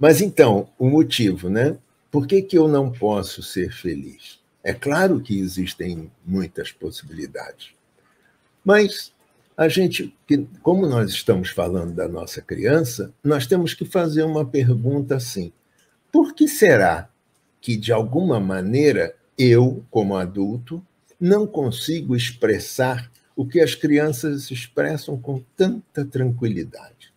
Mas então, o motivo, né? Por que, que eu não posso ser feliz? É claro que existem muitas possibilidades. Mas a gente, como nós estamos falando da nossa criança, nós temos que fazer uma pergunta assim: por que será que, de alguma maneira, eu, como adulto, não consigo expressar o que as crianças expressam com tanta tranquilidade?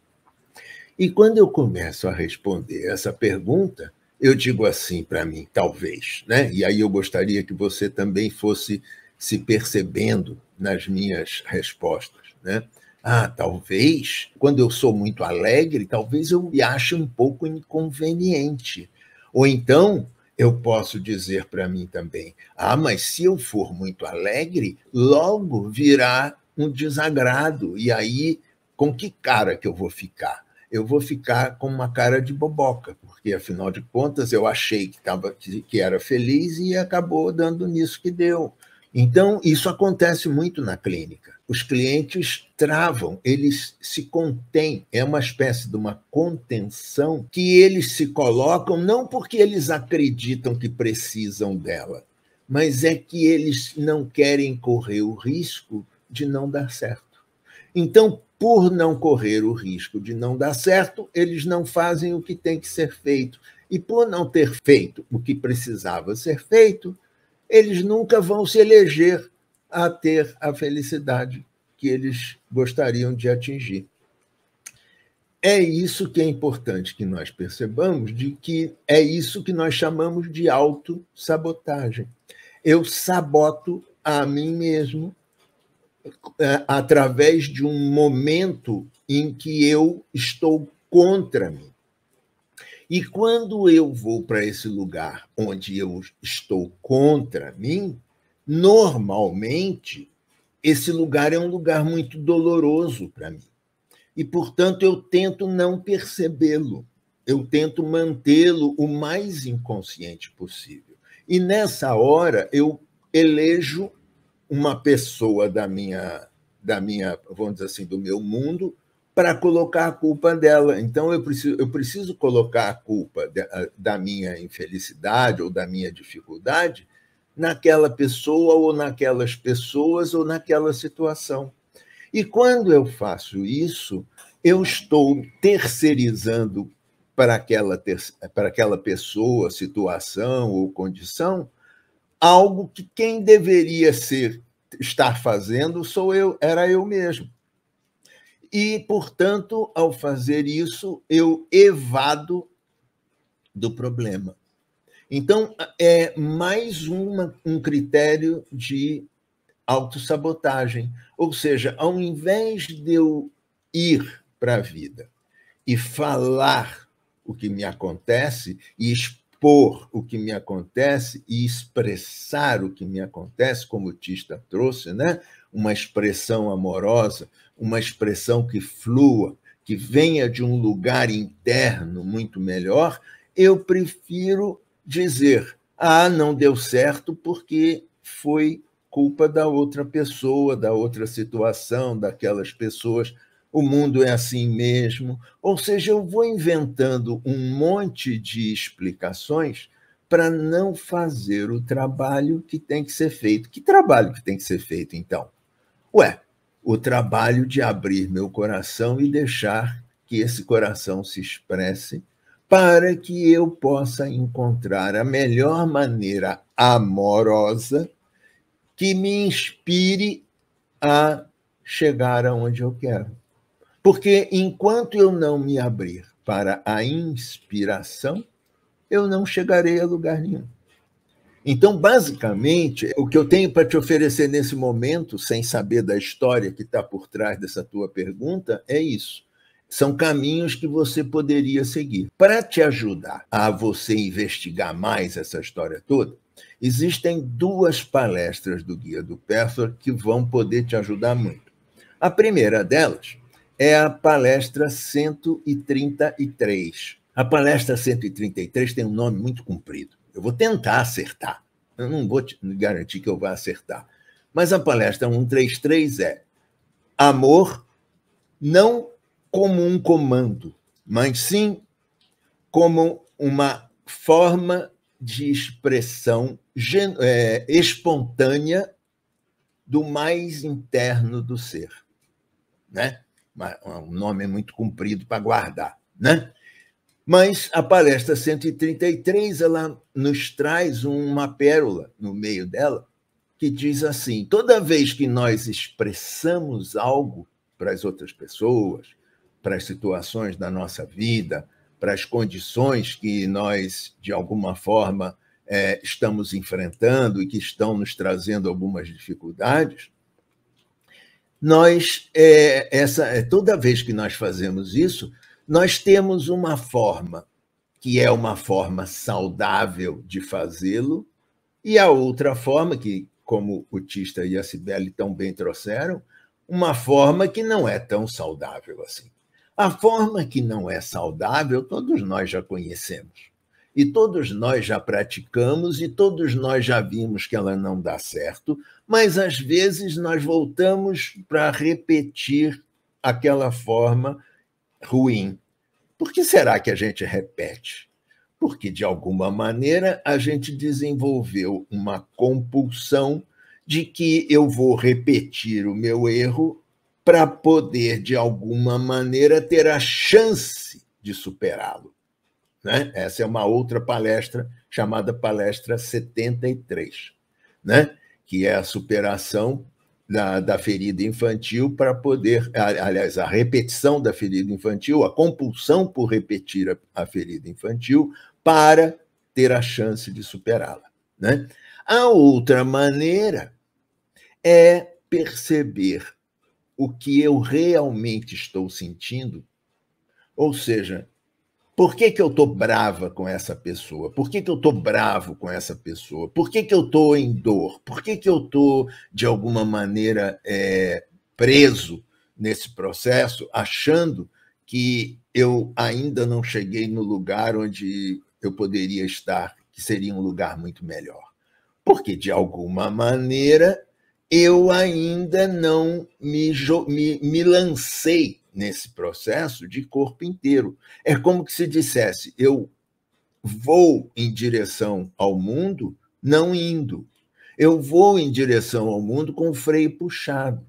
E quando eu começo a responder essa pergunta, eu digo assim para mim, talvez, né? E aí eu gostaria que você também fosse se percebendo nas minhas respostas, né? Ah, talvez, quando eu sou muito alegre, talvez eu me ache um pouco inconveniente. Ou então, eu posso dizer para mim também: ah, mas se eu for muito alegre, logo virá um desagrado. E aí, com que cara que eu vou ficar? eu vou ficar com uma cara de boboca, porque afinal de contas eu achei que, tava, que, que era feliz e acabou dando nisso que deu. Então, isso acontece muito na clínica. Os clientes travam, eles se contêm, é uma espécie de uma contenção que eles se colocam não porque eles acreditam que precisam dela, mas é que eles não querem correr o risco de não dar certo. Então, por não correr o risco de não dar certo, eles não fazem o que tem que ser feito. E por não ter feito o que precisava ser feito, eles nunca vão se eleger a ter a felicidade que eles gostariam de atingir. É isso que é importante que nós percebamos, de que é isso que nós chamamos de autossabotagem. Eu saboto a mim mesmo é, através de um momento em que eu estou contra mim. E quando eu vou para esse lugar onde eu estou contra mim, normalmente esse lugar é um lugar muito doloroso para mim. E, portanto, eu tento não percebê-lo, eu tento mantê-lo o mais inconsciente possível. E nessa hora eu elejo uma pessoa da minha, da minha, vamos dizer assim, do meu mundo para colocar a culpa dela. Então eu preciso, eu preciso colocar a culpa da minha infelicidade ou da minha dificuldade naquela pessoa ou naquelas pessoas ou naquela situação. E quando eu faço isso, eu estou terceirizando para aquela, ter para aquela pessoa, situação ou condição algo que quem deveria ser estar fazendo sou eu, era eu mesmo. E, portanto, ao fazer isso, eu evado do problema. Então, é mais uma, um critério de autossabotagem. Ou seja, ao invés de eu ir para a vida e falar o que me acontece e explicar, expor o que me acontece e expressar o que me acontece, como o Tista trouxe, né? uma expressão amorosa, uma expressão que flua, que venha de um lugar interno muito melhor, eu prefiro dizer: ah, não deu certo porque foi culpa da outra pessoa, da outra situação, daquelas pessoas o mundo é assim mesmo. Ou seja, eu vou inventando um monte de explicações para não fazer o trabalho que tem que ser feito. Que trabalho que tem que ser feito, então? Ué, o trabalho de abrir meu coração e deixar que esse coração se expresse para que eu possa encontrar a melhor maneira amorosa que me inspire a chegar aonde eu quero. Porque enquanto eu não me abrir para a inspiração, eu não chegarei a lugar nenhum. Então, basicamente, o que eu tenho para te oferecer nesse momento, sem saber da história que está por trás dessa tua pergunta, é isso. São caminhos que você poderia seguir. Para te ajudar a você investigar mais essa história toda, existem duas palestras do Guia do Pérsula que vão poder te ajudar muito. A primeira delas é a palestra 133. A palestra 133 tem um nome muito comprido. Eu vou tentar acertar. Eu não vou te garantir que eu vá acertar. Mas a palestra 133 é amor não como um comando, mas sim como uma forma de expressão é, espontânea do mais interno do ser. Né? um nome é muito comprido para guardar, né? Mas a palestra 133 ela nos traz uma pérola no meio dela que diz assim: toda vez que nós expressamos algo para as outras pessoas, para as situações da nossa vida, para as condições que nós de alguma forma é, estamos enfrentando e que estão nos trazendo algumas dificuldades, nós é, essa é, toda vez que nós fazemos isso, nós temos uma forma que é uma forma saudável de fazê-lo e a outra forma que, como o Tista e a Cibele tão bem trouxeram, uma forma que não é tão saudável assim. A forma que não é saudável todos nós já conhecemos. E todos nós já praticamos e todos nós já vimos que ela não dá certo, mas às vezes nós voltamos para repetir aquela forma ruim. Por que será que a gente repete? Porque, de alguma maneira, a gente desenvolveu uma compulsão de que eu vou repetir o meu erro para poder, de alguma maneira, ter a chance de superá-lo. Né? Essa é uma outra palestra chamada Palestra 73, né? que é a superação da, da ferida infantil para poder, aliás, a repetição da ferida infantil, a compulsão por repetir a, a ferida infantil para ter a chance de superá-la. Né? A outra maneira é perceber o que eu realmente estou sentindo, ou seja, por que, que eu estou brava com essa pessoa? Por que, que eu estou bravo com essa pessoa? Por que, que eu estou em dor? Por que, que eu estou, de alguma maneira, é, preso nesse processo, achando que eu ainda não cheguei no lugar onde eu poderia estar, que seria um lugar muito melhor? Porque, de alguma maneira, eu ainda não me, me, me lancei nesse processo de corpo inteiro. É como se dissesse: eu vou em direção ao mundo não indo. Eu vou em direção ao mundo com o freio puxado.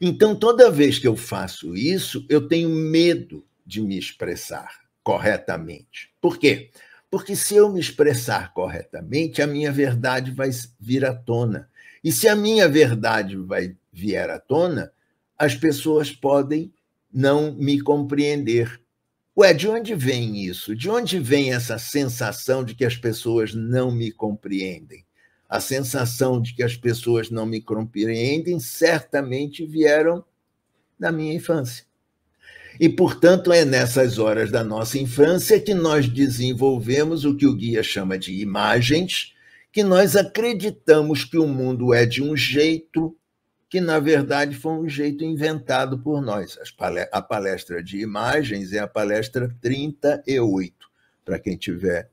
Então, toda vez que eu faço isso, eu tenho medo de me expressar corretamente. Por quê? Porque se eu me expressar corretamente, a minha verdade vai vir à tona. E se a minha verdade vai vier à tona, as pessoas podem não me compreender. Ué, de onde vem isso? De onde vem essa sensação de que as pessoas não me compreendem? A sensação de que as pessoas não me compreendem certamente vieram da minha infância. E, portanto, é nessas horas da nossa infância que nós desenvolvemos o que o guia chama de imagens, que nós acreditamos que o mundo é de um jeito que na verdade foi um jeito inventado por nós. a palestra de imagens é a palestra 38, para quem tiver,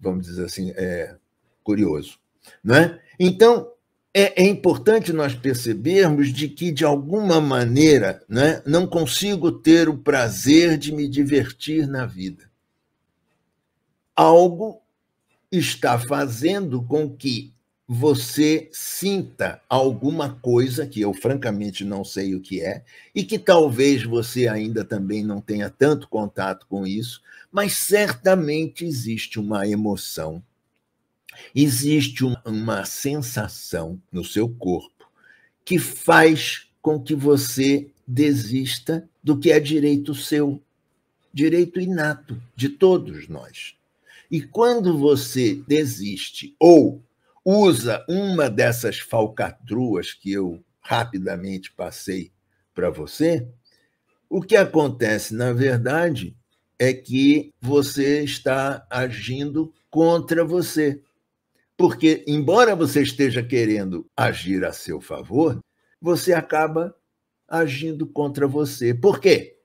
vamos dizer assim, é, curioso. Né? Então, é, é, importante nós percebermos de que, de alguma maneira, né, não consigo ter o prazer de me divertir na vida. Algo está fazendo com que você sinta alguma coisa que eu francamente não sei o que é e que talvez você ainda também não tenha tanto contato com isso, mas certamente existe uma emoção, existe uma, sensação no seu corpo que faz com que você desista do que é direito seu, direito inato de todos nós. E quando você desiste ou usa uma dessas falcatruas que eu rapidamente passei para você, o que acontece, na verdade, é que você está agindo contra você. Porque, embora você esteja querendo agir a seu favor, você acaba agindo contra você. Por quê?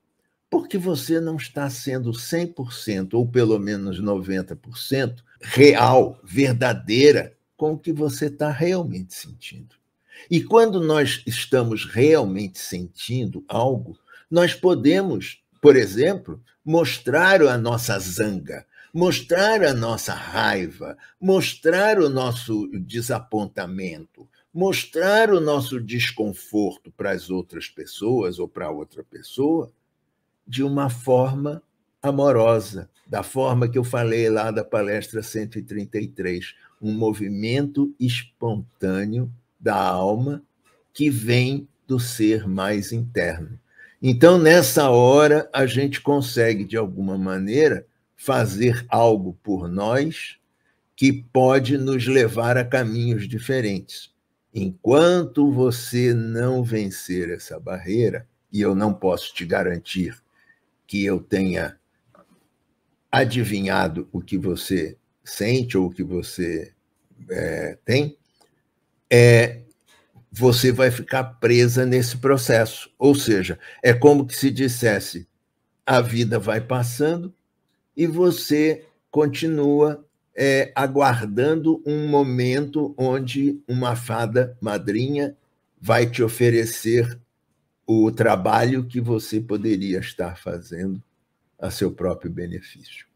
Porque você não está sendo 100%, ou pelo menos 90%, real, verdadeira com o que você está realmente sentindo. E quando nós estamos realmente sentindo algo, nós podemos, por exemplo, mostrar a nossa zanga, mostrar a nossa raiva, mostrar o nosso desapontamento, mostrar o nosso desconforto para as outras pessoas ou para outra pessoa de uma forma amorosa, da forma que eu falei lá da palestra 133, um movimento espontâneo da alma que vem do ser mais interno. Então, nessa hora, a gente consegue, de alguma maneira, fazer algo por nós que pode nos levar a caminhos diferentes. Enquanto você não vencer essa barreira, e eu não posso te garantir que eu tenha adivinhado o que você sente ou que você é, tem, é, você vai ficar presa nesse processo. Ou seja, é como se dissesse: a vida vai passando e você continua é, aguardando um momento onde uma fada madrinha vai te oferecer o trabalho que você poderia estar fazendo a seu próprio benefício.